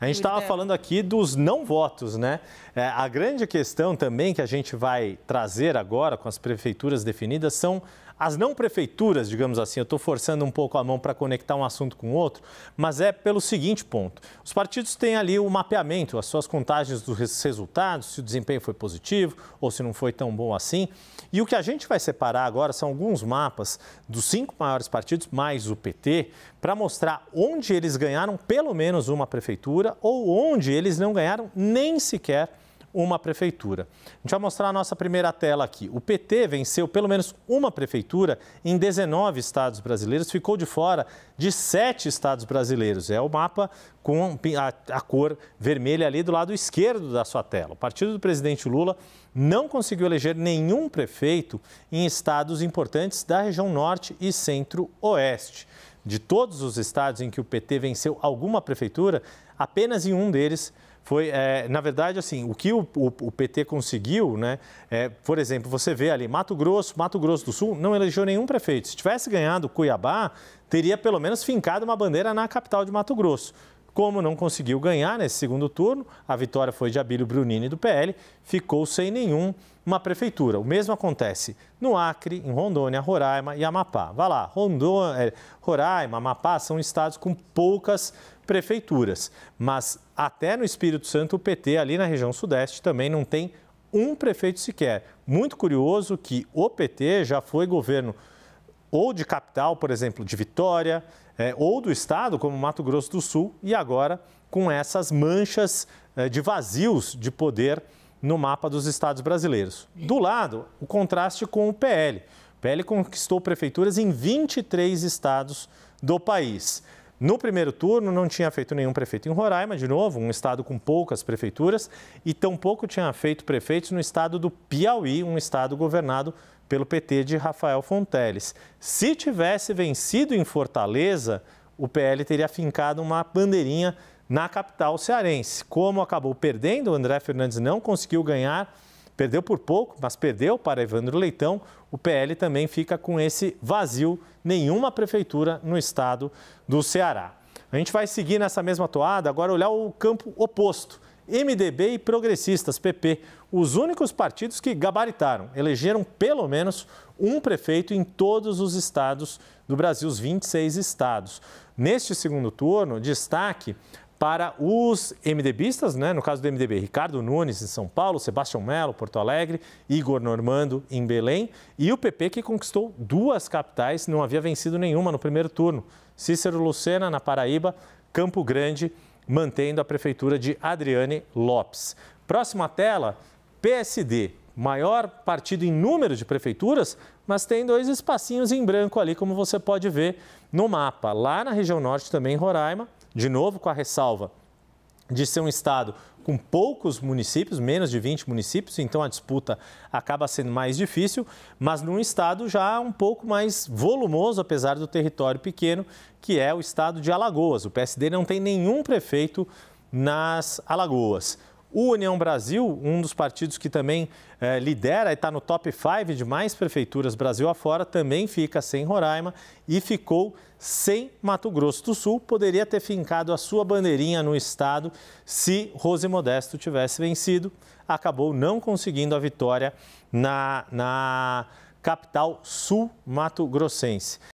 A gente estava falando aqui dos não votos, né? É, a grande questão também que a gente vai trazer agora com as prefeituras definidas são as não prefeituras, digamos assim, eu estou forçando um pouco a mão para conectar um assunto com outro, mas é pelo seguinte ponto: os partidos têm ali o mapeamento, as suas contagens dos resultados, se o desempenho foi positivo ou se não foi tão bom assim. E o que a gente vai separar agora são alguns mapas dos cinco maiores partidos, mais o PT, para mostrar onde eles ganharam pelo menos uma prefeitura ou onde eles não ganharam nem sequer uma prefeitura. A gente vai mostrar a nossa primeira tela aqui. O PT venceu pelo menos uma prefeitura em 19 estados brasileiros, ficou de fora de sete estados brasileiros. É o mapa com a, a, cor vermelha ali do lado esquerdo da sua tela. O partido do presidente Lula não conseguiu eleger nenhum prefeito em estados importantes da região norte e centro-oeste. De todos os estados em que o PT venceu alguma prefeitura, apenas em um deles foi, é, na verdade, assim, o que o, o, o PT conseguiu, né? É, por exemplo, você vê ali Mato Grosso, Mato Grosso do Sul, não elegeu nenhum prefeito. Se tivesse ganhado Cuiabá, teria pelo menos fincado uma bandeira na capital de Mato Grosso. Como não conseguiu ganhar nesse segundo turno, a vitória foi de Abílio Brunini do PL, ficou sem nenhum uma prefeitura. O mesmo acontece no Acre, em Rondônia, Roraima e Amapá. Vá lá, Rondônia, é, Roraima, Amapá são estados com poucas prefeituras, mas até no Espírito Santo o PT ali na região sudeste também não tem um prefeito sequer. Muito curioso que o PT já foi governo ou de capital, por exemplo, de Vitória, é, ou do estado, como Mato Grosso do Sul, e agora com essas manchas é, de vazios de poder no mapa dos estados brasileiros. Do lado, o contraste com o PL. O PL conquistou prefeituras em 23 estados do país. No primeiro turno, não tinha feito nenhum prefeito em Roraima, de novo, um estado com poucas prefeituras, e tampouco tinha feito prefeitos no estado do Piauí, um estado governado pelo PT de Rafael Fonteles. Se tivesse vencido em Fortaleza, o PL teria fincado uma bandeirinha na capital cearense. Como acabou perdendo, o André Fernandes não conseguiu ganhar Perdeu por pouco, mas perdeu para Evandro Leitão. O PL também fica com esse vazio, nenhuma prefeitura no estado do Ceará. A gente vai seguir nessa mesma toada, agora olhar o campo oposto. MDB e Progressistas, PP, os únicos partidos que gabaritaram, elegeram pelo menos um prefeito em todos os estados do Brasil, os 26 estados. Neste segundo turno, destaque para os MDBistas, né? no caso do MDB, Ricardo Nunes em São Paulo, Sebastião Melo, Porto Alegre, Igor Normando em Belém, e o PP que conquistou duas capitais, não havia vencido nenhuma no primeiro turno. Cícero Lucena, na Paraíba, Campo Grande, mantendo a prefeitura de Adriane Lopes. Próxima tela, PSD, maior partido em número de prefeituras, mas tem dois espacinhos em branco ali, como você pode ver no mapa. Lá na região norte também, Roraima, de novo com a ressalva de ser um estado com poucos municípios, menos de 20 municípios, então a disputa acaba sendo mais difícil, mas num estado já um pouco mais volumoso, apesar do território pequeno, que é o estado de Alagoas. O PSD não tem nenhum prefeito nas Alagoas. O União Brasil, um dos partidos que também eh, lidera e está no top 5 de mais prefeituras Brasil afora, também fica sem Roraima e ficou sem Mato Grosso do Sul. Poderia ter fincado a sua bandeirinha no estado se Rose Modesto tivesse vencido. Acabou não conseguindo a vitória na, na capital sul-mato-grossense.